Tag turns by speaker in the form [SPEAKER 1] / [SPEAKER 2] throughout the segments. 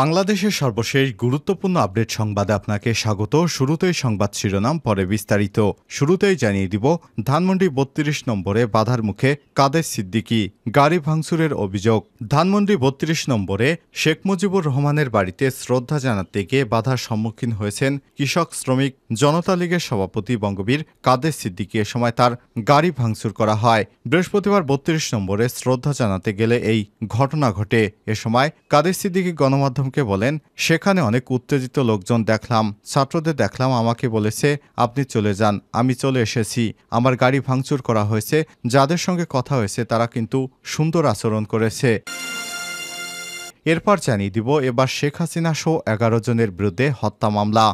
[SPEAKER 1] বাংলাদেশের সর্বশেষ গুরুত্বপূর্ণ আপডেট সংবাদে আপনাকে স্বাগত শুরুতেই সংবাদ শিরোনাম পরে বিস্তারিত শুরুতেই জানিয়ে দিব ধানমন্ডি বত্রিশ নম্বরে বাধার মুখে কাদের সিদ্দিকি গাড়ি ভাঙচুরের অভিযোগ ধানমন্ডি বত্রিশ নম্বরে শেখ মুজিবুর রহমানের বাড়িতে শ্রদ্ধা জানাতে গিয়ে বাধার সম্মুখীন হয়েছেন কৃষক শ্রমিক জনতা লীগের সভাপতি বঙ্গবীর কাদের সিদ্দিকি এ সময় তার গাড়ি ভাঙচুর করা হয় বৃহস্পতিবার বত্রিশ নম্বরে শ্রদ্ধা জানাতে গেলে এই ঘটনা ঘটে এ সময় কাদের সিদ্দিকি গণমাধ্যম মাধ্যমকে বলেন সেখানে অনেক উত্তেজিত লোকজন দেখলাম ছাত্রদের দেখলাম আমাকে বলেছে আপনি চলে যান আমি চলে এসেছি আমার গাড়ি ভাঙচুর করা হয়েছে যাদের সঙ্গে কথা হয়েছে তারা কিন্তু সুন্দর আচরণ করেছে এরপর জানিয়ে দিব এবার শেখ হাসিনা সহ এগারো জনের বিরুদ্ধে হত্যা মামলা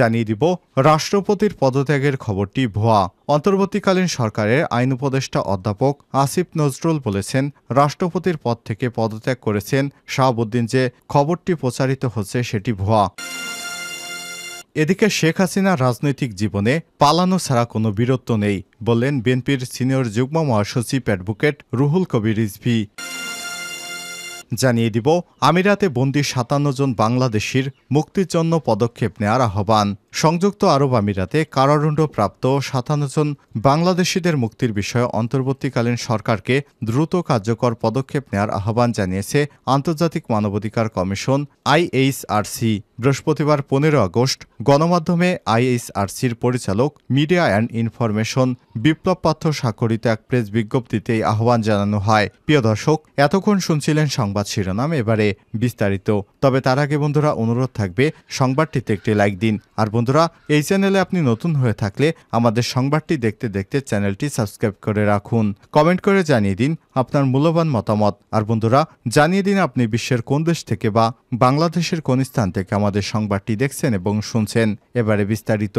[SPEAKER 1] জানিয়ে দিব রাষ্ট্রপতির পদত্যাগের খবরটি ভুয়া অন্তর্বর্তীকালীন সরকারের আইন উপদেষ্টা অধ্যাপক আসিফ নজরুল বলেছেন রাষ্ট্রপতির পদ থেকে পদত্যাগ করেছেন শাহাবুদ্দিন যে খবরটি প্রচারিত হচ্ছে সেটি ভুয়া এদিকে শেখ হাসিনার রাজনৈতিক জীবনে পালানো ছাড়া কোনো বীরত্ব নেই বললেন বিএনপির সিনিয়র যুগ্ম মহাসচিব অ্যাডভোকেট রুহুল কবির রিজভি জানিয়ে দিব আমিরাতে বন্দী সাতান্ন জন বাংলাদেশির মুক্তির জন্য পদক্ষেপ নেওয়ার আহ্বান সংযুক্ত আরব আমিরাতে কারারুণ্ডপ্রাপ্ত সাতান্ন জন বাংলাদেশিদের মুক্তির বিষয়ে অন্তর্বর্তীকালীন সরকারকে দ্রুত কার্যকর পদক্ষেপ নেয়ার আহ্বান জানিয়েছে আন্তর্জাতিক মানবাধিকার কমিশন আইএইচআরসি বৃহস্পতিবার পনেরো আগস্ট গণমাধ্যমে আইএইচআরসির পরিচালক মিডিয়া অ্যান্ড ইনফরমেশন বিপ্লব পাত্র স্বাক্ষরিত এক প্রেস বিজ্ঞপ্তিতে এই আহ্বান জানানো হয় প্রিয় দর্শক এতক্ষণ শুনছিলেন সংবাদ শিরোনাম এবারে বিস্তারিত তবে তার আগে বন্ধুরা অনুরোধ থাকবে সংবাদটিতে একটি লাইক দিন আর বন্ধুরা এই চ্যানেলে আপনি নতুন হয়ে থাকলে আমাদের সংবাদটি দেখতে দেখতে চ্যানেলটি সাবস্ক্রাইব করে রাখুন কমেন্ট করে জানিয়ে দিন আপনার মূল্যবান মতামত আর বন্ধুরা জানিয়ে দিন আপনি বিশ্বের কোন দেশ থেকে বা বাংলাদেশের কোন স্থান থেকে আমাদের সংবাদটি দেখছেন এবং শুনছেন এবারে বিস্তারিত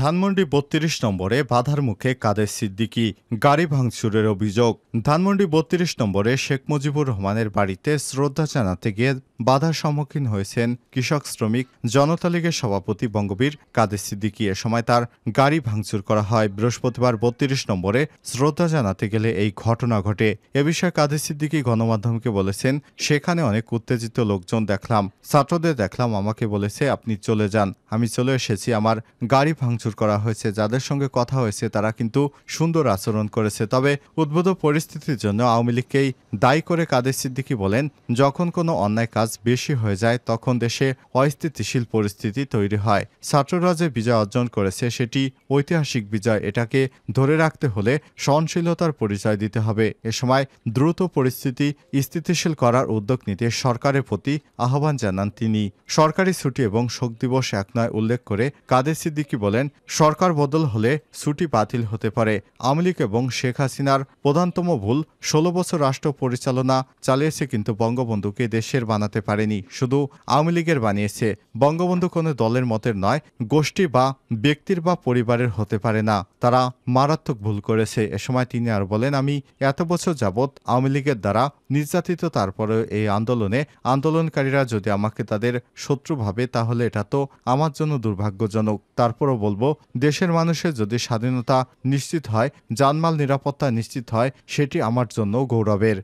[SPEAKER 1] ধানমন্ডি বত্রিশ নম্বরে বাধার মুখে কাদের সিদ্দিকি গাড়ি ভাঙচুরের অভিযোগ ধানমন্ডি বত্রিশ নম্বরে শেখ মুজিবুর রহমানের বাড়িতে শ্রদ্ধা জানাতে গিয়ে বাধার সম্মুখীন হয়েছেন কৃষক শ্রমিক জনতা লীগের সভাপতি বঙ্গবীর কাদের সিদ্দিকি এ সময় তার গাড়ি ভাঙচুর করা হয় বৃহস্পতিবার বত্রিশ নম্বরে শ্রদ্ধা জানাতে গেলে এই ঘটনা ঘটে এ বিষয়ে কাদের সিদ্দিকি গণমাধ্যমকে বলেছেন সেখানে অনেক উত্তেজিত লোকজন দেখলাম ছাত্রদের দেখলাম আমাকে বলেছে আপনি চলে যান আমি চলে এসেছি আমার গাড়ি ভাঙ ভাঙচুর করা হয়েছে যাদের সঙ্গে কথা হয়েছে তারা কিন্তু সুন্দর আচরণ করেছে তবে উদ্ভূত পরিস্থিতির জন্য আওয়ামী লীগকেই দায়ী করে কাদের সিদ্দিকি বলেন যখন কোনো অন্যায় কাজ বেশি হয়ে যায় তখন দেশে অস্থিতিশীল পরিস্থিতি তৈরি হয় ছাত্ররা যে বিজয় অর্জন করেছে সেটি ঐতিহাসিক বিজয় এটাকে ধরে রাখতে হলে সহনশীলতার পরিচয় দিতে হবে এ সময় দ্রুত পরিস্থিতি স্থিতিশীল করার উদ্যোগ নিতে সরকারের প্রতি আহ্বান জানান তিনি সরকারি ছুটি এবং শোক দিবস এক নয় উল্লেখ করে কাদের সিদ্দিকি বলেন বলেন সরকার বদল হলে ছুটি বাতিল হতে পারে আওয়ামী লীগ এবং শেখ হাসিনার প্রধানতম ভুল ষোলো বছর রাষ্ট্র পরিচালনা চালিয়েছে কিন্তু বঙ্গবন্ধুকে দেশের বানাতে পারেনি শুধু আওয়ামী লীগের বানিয়েছে বঙ্গবন্ধু কোনো দলের মতের নয় গোষ্ঠী বা ব্যক্তির বা পরিবারের হতে পারে না তারা মারাত্মক ভুল করেছে এ সময় তিনি আর বলেন আমি এত বছর যাবৎ আওয়ামী লীগের দ্বারা নির্যাতিত তারপরেও এই আন্দোলনে আন্দোলনকারীরা যদি আমাকে তাদের শত্রু ভাবে তাহলে এটা তো আমার জন্য দুর্ভাগ্যজনক তারপরও বলবো দেশের মানুষের যদি স্বাধীনতা নিশ্চিত হয় জানমাল নিরাপত্তা নিশ্চিত হয় সেটি আমার জন্য গৌরবের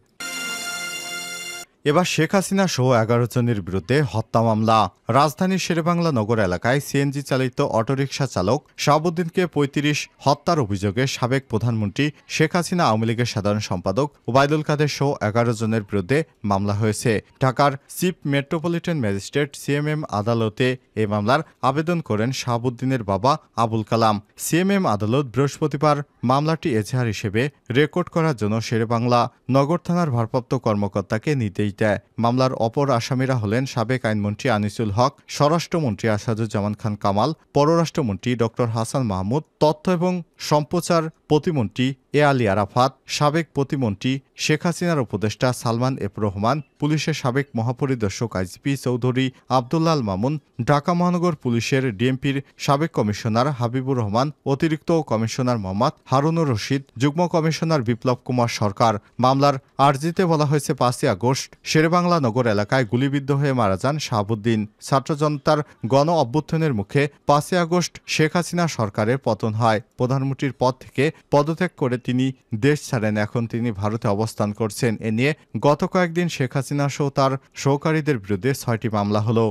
[SPEAKER 1] এবার শেখ হাসিনা সহ এগারো জনের বিরুদ্ধে হত্যা মামলা রাজধানীর শেরেবাংলা নগর এলাকায় সিএনজি চালিত অটোরিকশা চালক শাহাবুদ্দিনকে পঁয়ত্রিশ হত্যার অভিযোগে সাবেক প্রধানমন্ত্রী শেখ হাসিনা আওয়ামী লীগের সাধারণ সম্পাদক ওবায়দুল কাদের সহ এগারো জনের বিরুদ্ধে মামলা হয়েছে ঢাকার চিফ মেট্রোপলিটন ম্যাজিস্ট্রেট সিএমএম আদালতে এ মামলার আবেদন করেন শাহাবুদ্দিনের বাবা আবুল কালাম সিএমএম আদালত বৃহস্পতিবার মামলাটি এজাহার হিসেবে রেকর্ড করার জন্য শেরেবাংলা নগর থানার ভারপ্রাপ্ত কর্মকর্তাকে নির্দেশ আদেশ দেয় মামলার অপর আসামিরা হলেন সাবেক আইনমন্ত্রী আনিসুল হক স্বরাষ্ট্রমন্ত্রী আসাদুজ্জামান খান কামাল পররাষ্ট্রমন্ত্রী ড হাসান মাহমুদ তথ্য এবং সম্প্রচার প্রতিমন্ত্রী এ আলী আরাফাত সাবেক প্রতিমন্ত্রী শেখ হাসিনার উপদেষ্টা সালমান এফ রহমান পুলিশের সাবেক মহাপরিদর্শক আইজিপি চৌধুরী আবদুল্লাল মামুন ঢাকা মহানগর পুলিশের ডিএমপির সাবেক কমিশনার হাবিবুর রহমান অতিরিক্ত কমিশনার মোহাম্মদ হারুনুর রশিদ যুগ্ম কমিশনার বিপ্লব কুমার সরকার মামলার আর্জিতে বলা হয়েছে পাঁচই আগস্ট শেরেবাংলা নগর এলাকায় গুলিবিদ্ধ হয়ে মারা যান শাহাবুদ্দিন ছাত্রজনতার গণ অভ্যুত্থানের মুখে পাঁচই আগস্ট শেখ হাসিনা সরকারের পতন হয় প্রধানমন্ত্রীর পদ থেকে পদত্যাগ করে তিনি দেশ ছাড়েন এখন তিনি ভারতে অবস্থান করছেন এ নিয়ে গত কয়েকদিন শেখ হাসিনা সহ তার সহকারীদের বিরুদ্ধে ছয়টি মামলা হলো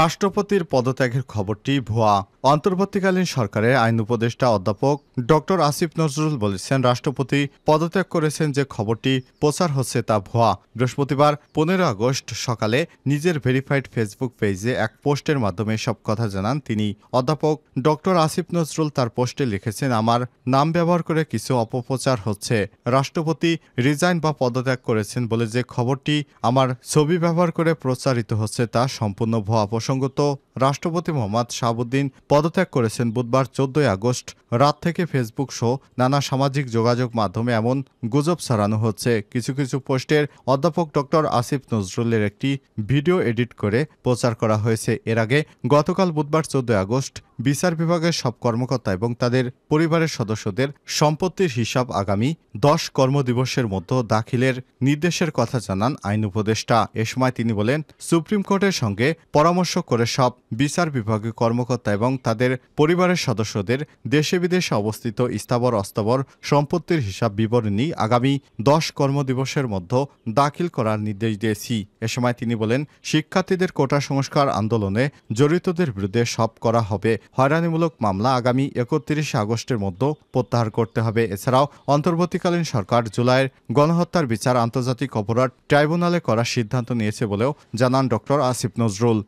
[SPEAKER 1] রাষ্ট্রপতির পদত্যাগের খবরটি ভুয়া অন্তর্বর্তীকালীন সরকারের আইন উপদেষ্টা অধ্যাপক ডক্টর আসিফ নজরুল বলেছেন রাষ্ট্রপতি পদত্যাগ করেছেন যে খবরটি প্রচার হচ্ছে তা ভুয়া বৃহস্পতিবার পনেরো আগস্ট সকালে নিজের ভেরিফাইড ফেসবুক পেজে এক পোস্টের মাধ্যমে সব কথা জানান তিনি অধ্যাপক ডক্টর আসিফ নজরুল তার পোস্টে লিখেছেন আমার নাম ব্যবহার করে কিছু অপপ্রচার হচ্ছে রাষ্ট্রপতি রিজাইন বা পদত্যাগ করেছেন বলে যে খবরটি আমার ছবি ব্যবহার করে প্রচারিত হচ্ছে তা সম্পূর্ণ ভুয়া প্রসঙ্গত রাষ্ট্রপতি মোহাম্মদ শাহাবুদ্দিন পদত্যাগ করেছেন বুধবার চোদ্দই আগস্ট রাত থেকে ফেসবুক সহ নানা সামাজিক যোগাযোগ মাধ্যমে এমন গুজব ছড়ানো হচ্ছে কিছু কিছু পোস্টের অধ্যাপক ডক্টর আসিফ নজরুলের একটি ভিডিও এডিট করে প্রচার করা হয়েছে এর আগে গতকাল বুধবার চোদ্দই আগস্ট বিচার বিভাগের সব কর্মকর্তা এবং তাদের পরিবারের সদস্যদের সম্পত্তির হিসাব আগামী দশ কর্মদিবসের মধ্যে দাখিলের নির্দেশের কথা জানান আইন উপদেষ্টা এ সময় তিনি বলেন সুপ্রিম কোর্টের সঙ্গে পরামর্শ করে সব বিচার বিভাগের কর্মকর্তা এবং তাদের পরিবারের সদস্যদের দেশে বিদেশে অবস্থিত স্থাবর অস্তবর সম্পত্তির হিসাব বিবরণী আগামী দশ কর্মদিবসের মধ্যে দাখিল করার নির্দেশ দিয়েছি এ সময় তিনি বলেন শিক্ষার্থীদের কোটা সংস্কার আন্দোলনে জড়িতদের বিরুদ্ধে সব করা হবে হয়রানিমূলক মামলা আগামী একত্রিশে আগস্টের মধ্যে প্রত্যাহার করতে হবে এছাড়াও অন্তর্বর্তীকালীন সরকার জুলাইয়ের গণহত্যার বিচার আন্তর্জাতিক অপরাধ ট্রাইব্যুনালে করার সিদ্ধান্ত নিয়েছে বলেও জানান ডক্টর আসিফ নজরুল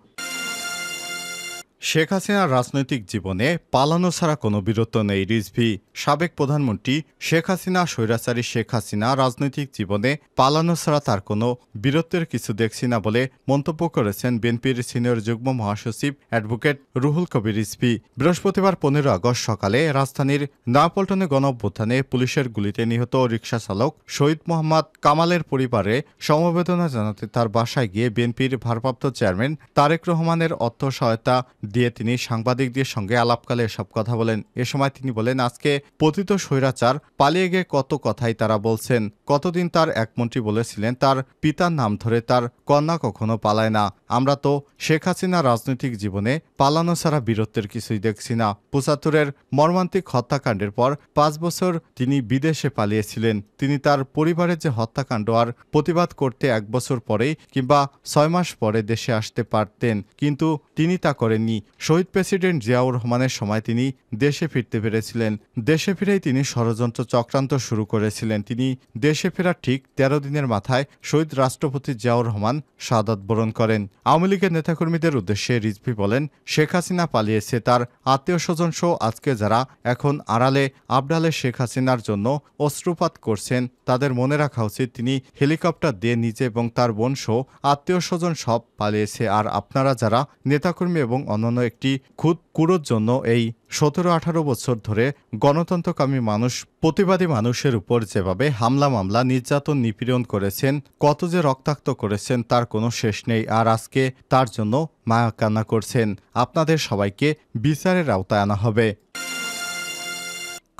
[SPEAKER 1] শেখ হাসিনার রাজনৈতিক জীবনে পালানো ছাড়া কোনো বিরত নেই রিজভি সাবেক প্রধানমন্ত্রী শেখ হাসিনা স্বৈরাচারী শেখ হাসিনা রাজনৈতিক জীবনে পালানো ছাড়া তার কোনো বীরত্বের কিছু দেখছি না বলে মন্তব্য করেছেন বিএনপির সিনিয়র যুগ্ম মহাসচিব অ্যাডভোকেট রুহুল কবির রিজভি বৃহস্পতিবার পনেরো আগস্ট সকালে রাজধানীর নয়াপল্টনে গণঅভ্যুত্থানে পুলিশের গুলিতে নিহত রিকশা চালক শহীদ মোহাম্মদ কামালের পরিবারে সমবেদনা জানাতে তার বাসায় গিয়ে বিএনপির ভারপ্রাপ্ত চেয়ারম্যান তারেক রহমানের অর্থ সহায়তা দিয়ে তিনি সাংবাদিকদের সঙ্গে আলাপকালে সব কথা বলেন এ সময় তিনি বলেন আজকে পতিত স্বৈরাচার পালিয়ে গিয়ে কত কথাই তারা বলছেন কতদিন তার এক মন্ত্রী বলেছিলেন তার পিতার নাম ধরে তার কন্যা কখনো পালায় না আমরা তো শেখ হাসিনা রাজনৈতিক জীবনে পালানো ছাড়া বীরত্বের কিছুই দেখছি না পুসাতুরের মর্মান্তিক হত্যাকাণ্ডের পর পাঁচ বছর তিনি বিদেশে পালিয়েছিলেন তিনি তার পরিবারের যে হত্যাকাণ্ড আর প্রতিবাদ করতে এক বছর পরেই কিংবা ছয় মাস পরে দেশে আসতে পারতেন কিন্তু তিনি তা করেননি শহীদ প্রেসিডেন্ট জিয়াউর রহমানের সময় তিনি দেশে ফিরতে পেরেছিলেন দেশে ফিরেই তিনি ষড়যন্ত্র চক্রান্ত শুরু করেছিলেন তিনি দেশে ফেরার ঠিক তেরো দিনের মাথায় শহীদ রাষ্ট্রপতি জিয়াউর রহমান সাদত বরণ করেন আওয়ামী লীগের নেতাকর্মীদের উদ্দেশ্যে রিজভি বলেন শেখ হাসিনা পালিয়েছে তার আত্মীয় স্বজন সহ আজকে যারা এখন আড়ালে আবডালে শেখ হাসিনার জন্য অশ্রুপাত করছেন তাদের মনে রাখা উচিত তিনি হেলিকপ্টার দিয়ে নিজে এবং তার বোন সহ আত্মীয় স্বজন সব পালিয়েছে আর আপনারা যারা নেতাকর্মী এবং অন্য জন্য একটি খুদ কুড়োর জন্য এই সতেরো আঠারো বছর ধরে গণতন্ত্রকামী মানুষ প্রতিবাদী মানুষের উপর যেভাবে হামলা মামলা নির্যাতন নিপীড়ন করেছেন কত যে রক্তাক্ত করেছেন তার কোনো শেষ নেই আর আজকে তার জন্য মায়া কান্না করছেন আপনাদের সবাইকে বিচারের আওতায় আনা হবে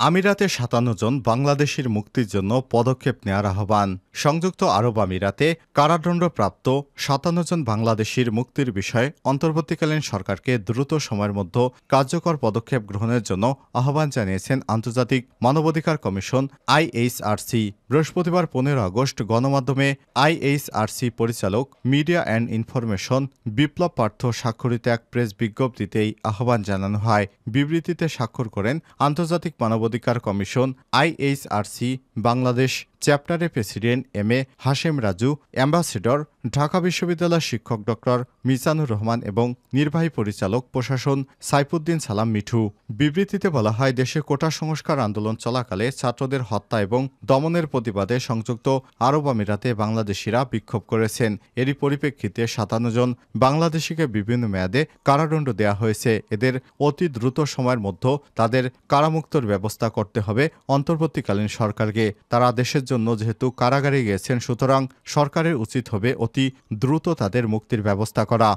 [SPEAKER 1] আমিরাতে সাতান্ন জন বাংলাদেশের মুক্তির জন্য পদক্ষেপ নেওয়ার আহ্বান সংযুক্ত আরব আমিরাতে কারাদণ্ডপ্রাপ্ত সাতান্ন জন বাংলাদেশির মুক্তির বিষয়ে অন্তর্বর্তীকালীন সরকারকে দ্রুত সময়ের মধ্যে কার্যকর পদক্ষেপ গ্রহণের জন্য আহ্বান জানিয়েছেন আন্তর্জাতিক মানবাধিকার কমিশন আইএইচআরসি বৃহস্পতিবার পনেরো আগস্ট গণমাধ্যমে আইএইচআরসি পরিচালক media and information Biplob Partha স্বাক্ষরিত এক প্রেস বিজ্ঞপ্তিতেই আহ্বান জানানো হয় বিবৃতিতে স্বাক্ষর করেন আন্তর্জাতিক মানবাধিকার অধিকার কমিশন আইএইচআরসি বাংলাদেশ চ্যাপ্টারে president M A Hashem Raju ambassador Dhaka বিশ্ববিদ্যালয়ের শিক্ষক ডক্টর মিজানুর রহমান এবং নির্বাহী পরিচালক প্রশাসন সাইফুদ্দিন সালাম মিঠু বিবৃতিতে বলা হয় দেশে কোটা সংস্কার আন্দোলন চলাকালে ছাত্রদের হত্যা এবং দমনের প্রতিবাদে সংযুক্ত আরব আমিরাতে বাংলাদেশিরা বিক্ষোভ করেছেন এরই পরিপ্রেক্ষিতে সাতান্ন জন বাংলাদেশিকে বিভিন্ন মেয়াদে কারাদণ্ড দেওয়া হয়েছে এদের অতি দ্রুত সময়ের মধ্যে তাদের কারামুক্তর ব্যবস্থা করতে হবে অন্তর্বর্তীকালীন সরকারকে তারা দেশের জন্য যেহেতু কারাগারে গেছেন সুতরাং সরকারের উচিত হবে অতি দ্রুত তাদের মুক্তির ব্যবস্থা করা